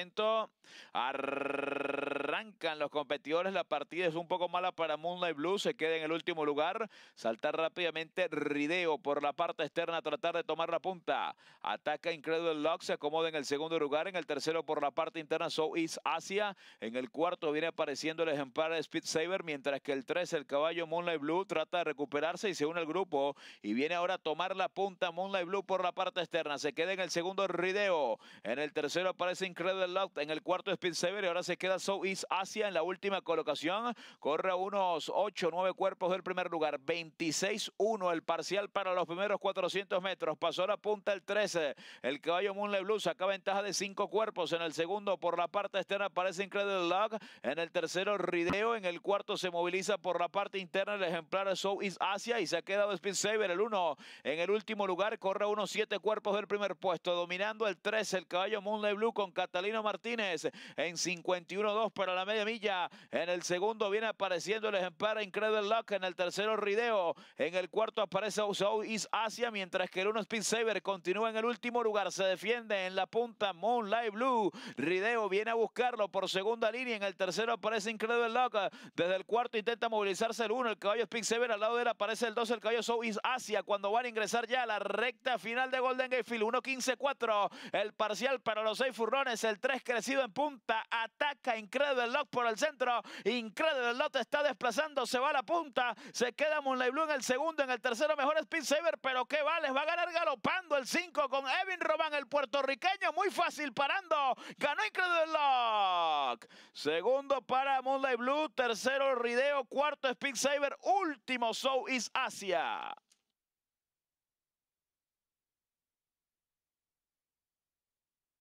intentó Arrancan los competidores, la partida es un poco mala para Moonlight Blue, se queda en el último lugar. Saltar rápidamente Rideo por la parte externa, tratar de tomar la punta. Ataca Incredible Lock, se acomoda en el segundo lugar, en el tercero por la parte interna East Asia. En el cuarto viene apareciendo el ejemplar de Speed Saber, mientras que el 3, el caballo Moonlight Blue, trata de recuperarse y se une al grupo. Y viene ahora a tomar la punta Moonlight Blue por la parte externa. Se queda en el segundo Rideo. En el tercero aparece Incredible Lock. En el cuarto de y ahora se queda Southeast Asia en la última colocación. Corre unos 8 9 cuerpos del primer lugar. 26-1 el parcial para los primeros 400 metros. Pasó la punta el 13. El caballo Moonlight Blue saca ventaja de 5 cuerpos. En el segundo por la parte externa aparece Incredible Log. En el tercero Rideo. En el cuarto se moviliza por la parte interna el ejemplar Southeast Asia y se ha quedado Spin Saber el 1. En el último lugar corre unos 7 cuerpos del primer puesto. Dominando el 13 el caballo Moonlight Blue con Catalino Martínez en 51-2 para la media milla. En el segundo viene apareciendo el ejemplar Incredible Luck. En el tercero, Rideo. En el cuarto aparece East Asia, mientras que el uno spin Saber continúa en el último lugar. Se defiende en la punta Moonlight Blue. Rideo viene a buscarlo por segunda línea. En el tercero aparece Incredible Luck. Desde el cuarto intenta movilizarse el uno. El caballo spin Saber al lado de él aparece el 2, el caballo East Asia. Cuando van a ingresar ya a la recta final de Golden Gate 1-15-4. El parcial para los seis furrones. El 3 crecido en punta, ataca Incredible Lock por el centro, Incredible Lock está desplazando, se va a la punta, se queda Moonlight Blue en el segundo, en el tercero mejor Speed Saber, pero qué vale, va a ganar galopando el 5 con Evin Roban, el puertorriqueño, muy fácil parando, ganó Incredible Lock. Segundo para Moonlight Blue, tercero Rideo, cuarto Speed Saber. último Show is Asia.